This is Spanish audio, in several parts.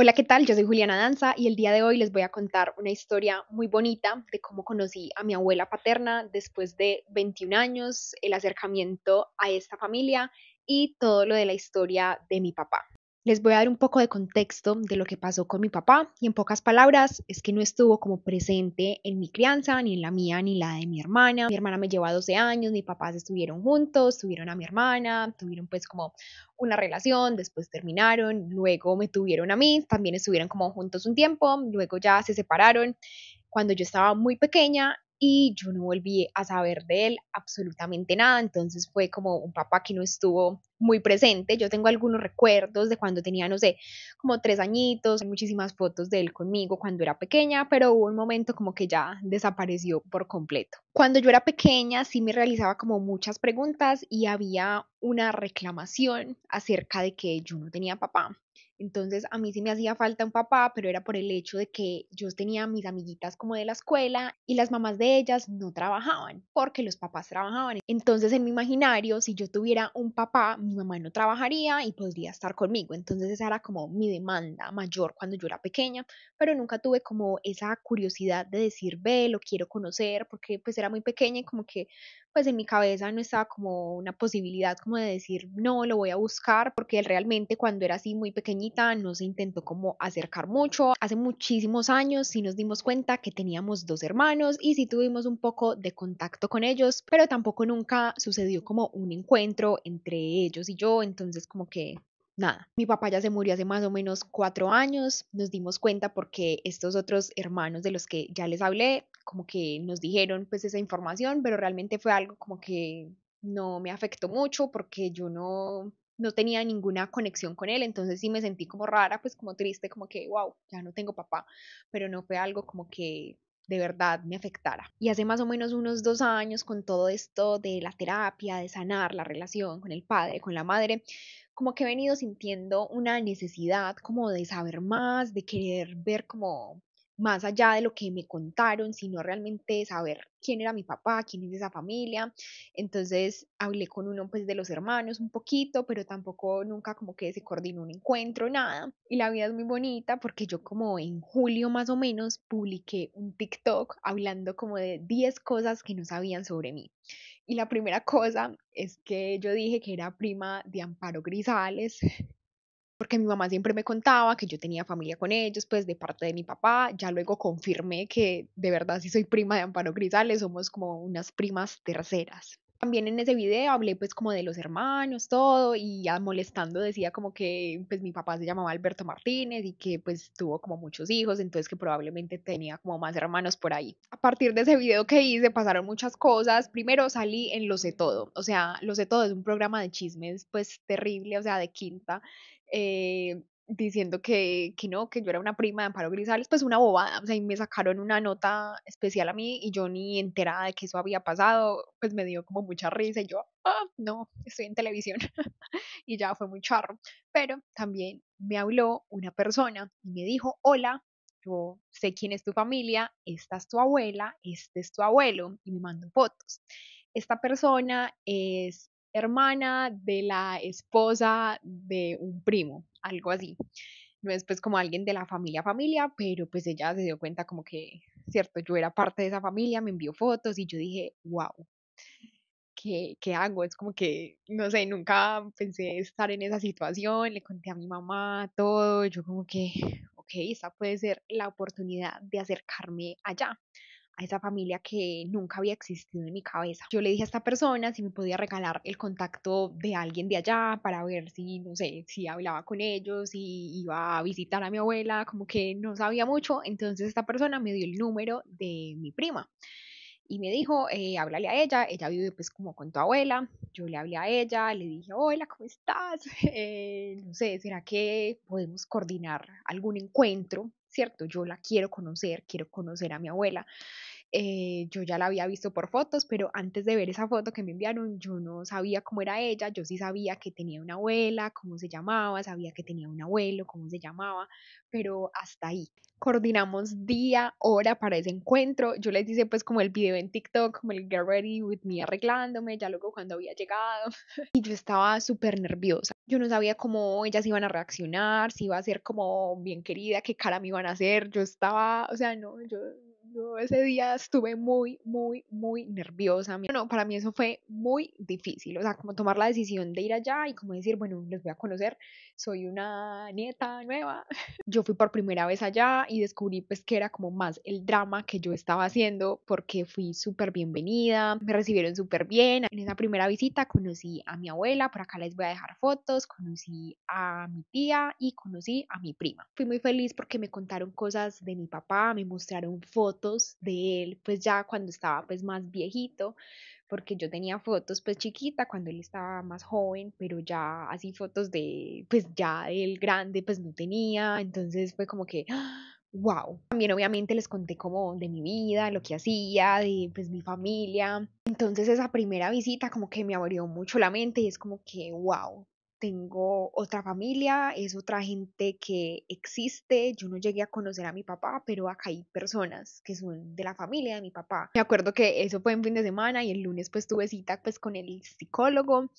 Hola, ¿qué tal? Yo soy Juliana Danza y el día de hoy les voy a contar una historia muy bonita de cómo conocí a mi abuela paterna después de 21 años, el acercamiento a esta familia y todo lo de la historia de mi papá. Les voy a dar un poco de contexto de lo que pasó con mi papá y en pocas palabras es que no estuvo como presente en mi crianza, ni en la mía, ni la de mi hermana. Mi hermana me lleva 12 años, mis papás estuvieron juntos, tuvieron a mi hermana, tuvieron pues como una relación, después terminaron, luego me tuvieron a mí, también estuvieron como juntos un tiempo, luego ya se separaron. Cuando yo estaba muy pequeña, y yo no volví a saber de él absolutamente nada, entonces fue como un papá que no estuvo muy presente, yo tengo algunos recuerdos de cuando tenía, no sé, como tres añitos, Hay muchísimas fotos de él conmigo cuando era pequeña, pero hubo un momento como que ya desapareció por completo. Cuando yo era pequeña sí me realizaba como muchas preguntas y había una reclamación acerca de que yo no tenía papá. Entonces a mí sí me hacía falta un papá, pero era por el hecho de que yo tenía mis amiguitas como de la escuela y las mamás de ellas no trabajaban porque los papás trabajaban. Entonces en mi imaginario, si yo tuviera un papá, mi mamá no trabajaría y podría estar conmigo. Entonces esa era como mi demanda mayor cuando yo era pequeña, pero nunca tuve como esa curiosidad de decir, ve, lo quiero conocer, porque pues era muy pequeña y como que pues en mi cabeza no estaba como una posibilidad como de decir, no, lo voy a buscar, porque él realmente cuando era así muy pequeñita no se intentó como acercar mucho. Hace muchísimos años sí nos dimos cuenta que teníamos dos hermanos y sí tuvimos un poco de contacto con ellos, pero tampoco nunca sucedió como un encuentro entre ellos y yo, entonces como que nada. Mi papá ya se murió hace más o menos cuatro años, nos dimos cuenta porque estos otros hermanos de los que ya les hablé, como que nos dijeron pues esa información, pero realmente fue algo como que no me afectó mucho porque yo no, no tenía ninguna conexión con él, entonces sí me sentí como rara, pues como triste, como que, wow, ya no tengo papá, pero no fue algo como que de verdad me afectara. Y hace más o menos unos dos años, con todo esto de la terapia, de sanar la relación con el padre, con la madre, como que he venido sintiendo una necesidad como de saber más, de querer ver como más allá de lo que me contaron, sino realmente saber quién era mi papá, quién es esa familia. Entonces hablé con uno pues de los hermanos un poquito, pero tampoco nunca como que se coordinó un encuentro, nada. Y la vida es muy bonita porque yo como en julio más o menos publiqué un TikTok hablando como de 10 cosas que no sabían sobre mí. Y la primera cosa es que yo dije que era prima de Amparo Grisales, porque mi mamá siempre me contaba que yo tenía familia con ellos, pues de parte de mi papá, ya luego confirmé que de verdad sí soy prima de Amparo Grisales, somos como unas primas terceras también en ese video hablé pues como de los hermanos, todo, y ya molestando decía como que pues mi papá se llamaba Alberto Martínez y que pues tuvo como muchos hijos, entonces que probablemente tenía como más hermanos por ahí. A partir de ese video que hice pasaron muchas cosas. Primero salí en Lo sé todo, o sea, Lo sé todo es un programa de chismes pues terrible, o sea, de quinta. Eh, diciendo que, no, que yo era una prima de Amparo Grisales, pues una bobada, o sea, me sacaron una nota especial a mí y yo ni enterada de que eso había pasado, pues me dio como mucha risa y yo, ah, no, estoy en televisión y ya fue muy charro, pero también me habló una persona y me dijo, hola, yo sé quién es tu familia, esta es tu abuela, este es tu abuelo y me mandó fotos. Esta persona es hermana de la esposa de un primo, algo así. No es pues como alguien de la familia familia, pero pues ella se dio cuenta como que, cierto, yo era parte de esa familia, me envió fotos y yo dije, wow, ¿qué, qué hago? Es como que, no sé, nunca pensé estar en esa situación, le conté a mi mamá todo, yo como que, ok, esta puede ser la oportunidad de acercarme allá a esa familia que nunca había existido en mi cabeza. Yo le dije a esta persona si me podía regalar el contacto de alguien de allá para ver si, no sé, si hablaba con ellos, si iba a visitar a mi abuela, como que no sabía mucho. Entonces esta persona me dio el número de mi prima y me dijo, eh, háblale a ella, ella vive pues como con tu abuela, yo le hablé a ella, le dije, hola, ¿cómo estás? Eh, no sé, ¿será que podemos coordinar algún encuentro? ¿Cierto? Yo la quiero conocer, quiero conocer a mi abuela. Eh, yo ya la había visto por fotos, pero antes de ver esa foto que me enviaron, yo no sabía cómo era ella, yo sí sabía que tenía una abuela, cómo se llamaba, sabía que tenía un abuelo, cómo se llamaba, pero hasta ahí. Coordinamos día, hora para ese encuentro. Yo les hice pues como el video en TikTok, como el Get Ready With Me arreglándome, ya luego cuando había llegado. Y yo estaba súper nerviosa. Yo no sabía cómo ellas iban a reaccionar, si iba a ser como bien querida, qué cara me iban a hacer. Yo estaba, o sea, no, yo ese día estuve muy, muy, muy nerviosa. Bueno, para mí eso fue muy difícil, o sea, como tomar la decisión de ir allá y como decir, bueno, les voy a conocer, soy una nieta nueva. Yo fui por primera vez allá y descubrí pues que era como más el drama que yo estaba haciendo porque fui súper bienvenida, me recibieron súper bien. En esa primera visita conocí a mi abuela, por acá les voy a dejar fotos, conocí a mi tía y conocí a mi prima. Fui muy feliz porque me contaron cosas de mi papá, me mostraron fotos de él, pues ya cuando estaba pues más viejito, porque yo tenía fotos pues chiquita cuando él estaba más joven, pero ya así fotos de pues ya él grande pues no tenía, entonces fue como que wow. También obviamente les conté como de mi vida, lo que hacía, de pues mi familia. Entonces esa primera visita como que me abrió mucho la mente y es como que wow, tengo otra familia, es otra gente que existe. Yo no llegué a conocer a mi papá, pero acá hay personas que son de la familia de mi papá. Me acuerdo que eso fue en fin de semana y el lunes pues tuve cita pues con el psicólogo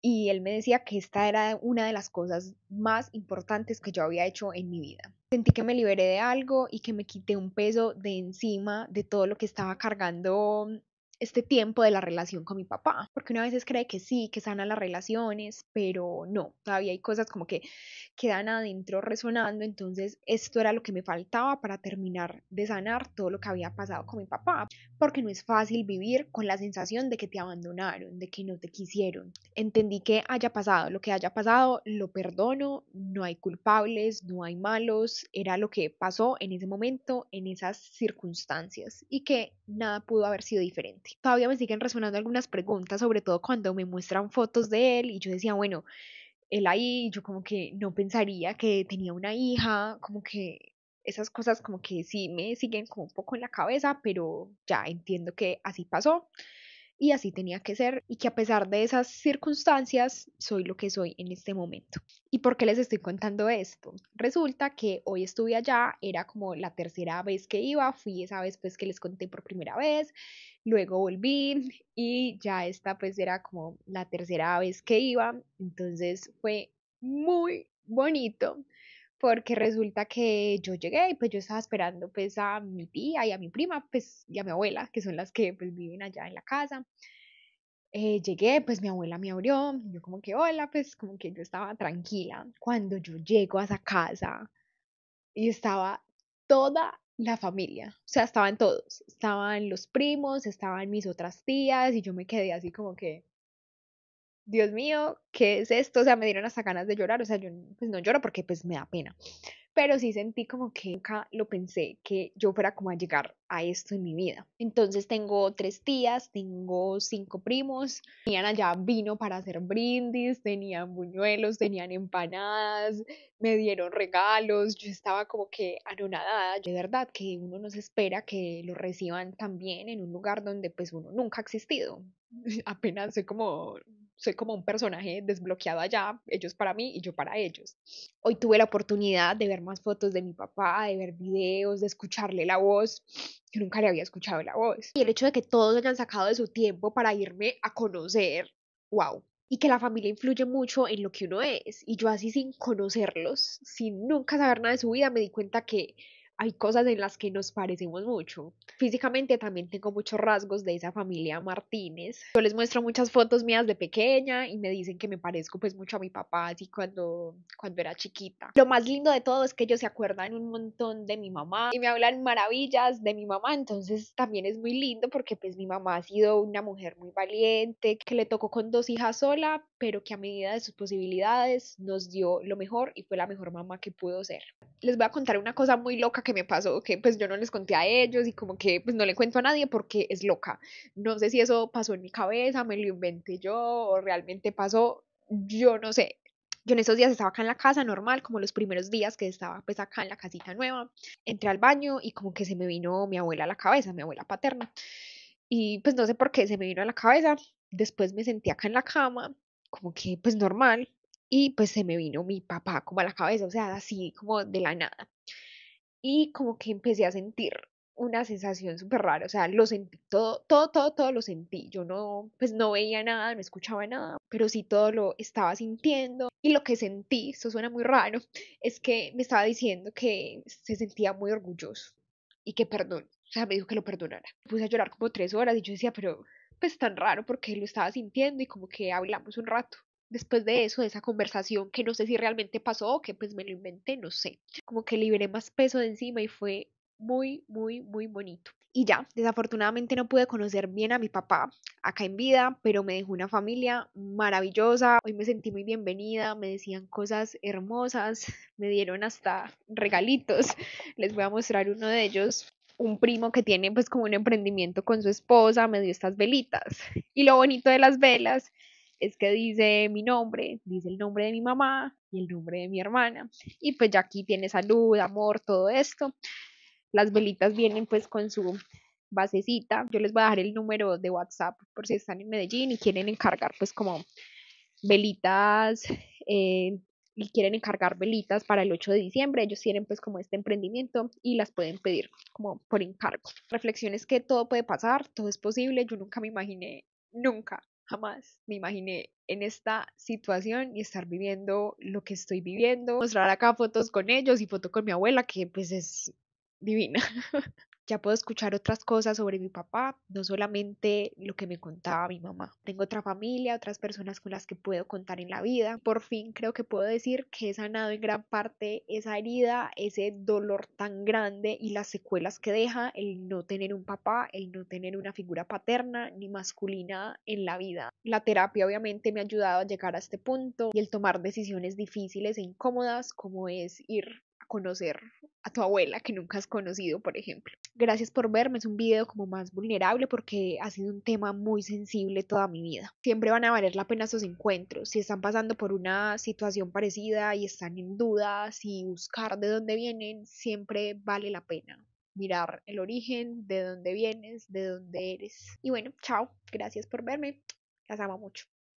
y él me decía que esta era una de las cosas más importantes que yo había hecho en mi vida. Sentí que me liberé de algo y que me quité un peso de encima de todo lo que estaba cargando este tiempo de la relación con mi papá, porque una veces cree que sí, que sana las relaciones, pero no, todavía hay cosas como que quedan adentro resonando, entonces esto era lo que me faltaba para terminar de sanar todo lo que había pasado con mi papá, porque no es fácil vivir con la sensación de que te abandonaron, de que no te quisieron. Entendí que haya pasado lo que haya pasado, lo perdono, no hay culpables, no hay malos, era lo que pasó en ese momento, en esas circunstancias y que nada pudo haber sido diferente. Pues, todavía me siguen resonando algunas preguntas, sobre todo cuando me muestran fotos de él y yo decía, bueno, él ahí, yo como que no pensaría que tenía una hija, como que esas cosas como que sí me siguen como un poco en la cabeza, pero ya entiendo que así pasó y así tenía que ser y que a pesar de esas circunstancias soy lo que soy en este momento. ¿Y por qué les estoy contando esto? Resulta que hoy estuve allá, era como la tercera vez que iba, fui esa vez pues que les conté por primera vez, luego volví y ya esta pues era como la tercera vez que iba, entonces fue muy bonito porque resulta que yo llegué y pues yo estaba esperando pues a mi tía y a mi prima pues y a mi abuela que son las que pues viven allá en la casa eh, llegué pues mi abuela me abrió yo como que hola pues como que yo estaba tranquila cuando yo llego a esa casa y estaba toda la familia, o sea, estaban todos, estaban los primos, estaban mis otras tías y yo me quedé así como que, Dios mío, ¿qué es esto? O sea, me dieron hasta ganas de llorar, o sea, yo pues no lloro porque pues me da pena, pero sí sentí como que nunca lo pensé que yo fuera como a llegar a esto en mi vida. Entonces tengo tres tías, tengo cinco primos, tenían allá vino para hacer brindis, tenían buñuelos, tenían empanadas, me dieron regalos, yo estaba como que anonadada, de verdad que uno no se espera que lo reciban también en un lugar donde pues uno nunca ha existido. Apenas sé como soy como un personaje desbloqueado allá, ellos para mí y yo para ellos. Hoy tuve la oportunidad de ver más fotos de mi papá, de ver videos, de escucharle la voz. Yo nunca le había escuchado la voz. Y el hecho de que todos hayan sacado de su tiempo para irme a conocer, wow. Y que la familia influye mucho en lo que uno es. Y yo así sin conocerlos, sin nunca saber nada de su vida, me di cuenta que hay cosas en las que nos parecemos mucho. Físicamente también tengo muchos rasgos de esa familia Martínez. Yo les muestro muchas fotos mías de pequeña y me dicen que me parezco pues mucho a mi papá así cuando, cuando era chiquita. Lo más lindo de todo es que ellos se acuerdan un montón de mi mamá y me hablan maravillas de mi mamá, entonces también es muy lindo porque pues mi mamá ha sido una mujer muy valiente, que le tocó con dos hijas sola, pero que a medida de sus posibilidades nos dio lo mejor y fue la mejor mamá que pudo ser. Les voy a contar una cosa muy loca que me pasó, que pues yo no les conté a ellos y como que pues no le cuento a nadie porque es loca. No sé si eso pasó en mi cabeza, me lo inventé yo o realmente pasó, yo no sé. Yo en esos días estaba acá en la casa normal, como los primeros días que estaba pues acá en la casita nueva. Entré al baño y como que se me vino mi abuela a la cabeza, mi abuela paterna. Y pues no sé por qué se me vino a la cabeza. Después me sentí acá en la cama, como que pues normal, y pues se me vino mi papá como a la cabeza, o sea, así como de la nada y como que empecé a sentir una sensación súper rara, o sea, lo sentí, todo, todo, todo, todo lo sentí, yo no, pues no veía nada, no escuchaba nada, pero sí todo lo estaba sintiendo y lo que sentí, esto suena muy raro, es que me estaba diciendo que se sentía muy orgulloso y que perdón, o sea, me dijo que lo perdonara. puse a llorar como tres horas y yo decía, pero pues tan raro porque lo estaba sintiendo y como que hablamos un rato después de eso, de esa conversación, que no sé si realmente pasó o que pues me lo inventé, no sé. Como que liberé más peso de encima y fue muy, muy, muy bonito. Y ya, desafortunadamente no pude conocer bien a mi papá acá en vida, pero me dejó una familia maravillosa. Hoy me sentí muy bienvenida, me decían cosas hermosas, me dieron hasta regalitos. Les voy a mostrar uno de ellos un primo que tiene pues como un emprendimiento con su esposa, me dio estas velitas. Y lo bonito de las velas es que dice mi nombre, dice el nombre de mi mamá y el nombre de mi hermana. Y pues ya aquí tiene salud, amor, todo esto. Las velitas vienen pues con su basecita. Yo les voy a dejar el número de WhatsApp por si están en Medellín y quieren encargar pues como velitas eh, y quieren encargar velitas para el 8 de diciembre. Ellos tienen pues como este emprendimiento y las pueden pedir como por encargo. Reflexiones que todo puede pasar, todo es posible. Yo nunca me imaginé, nunca jamás me imaginé en esta situación y estar viviendo lo que estoy viviendo, mostrar acá fotos con ellos y foto con mi abuela, que pues es divina. ya puedo escuchar otras cosas sobre mi papá, no solamente lo que me contaba mi mamá. Tengo otra familia, otras personas con las que puedo contar en la vida. Por fin creo que puedo decir que he sanado en gran parte esa herida, ese dolor tan grande y las secuelas que deja el no tener un papá, el no tener una figura paterna ni masculina en la vida. La terapia obviamente me ha ayudado a llegar a este punto y el tomar decisiones difíciles e incómodas como es ir conocer a tu abuela que nunca has conocido, por ejemplo. Gracias por verme, es un video como más vulnerable porque ha sido un tema muy sensible toda mi vida. Siempre van a valer la pena esos encuentros, si están pasando por una situación parecida y están en dudas y buscar de dónde vienen, siempre vale la pena mirar el origen, de dónde vienes, de dónde eres. Y bueno, chao, gracias por verme, las amo mucho.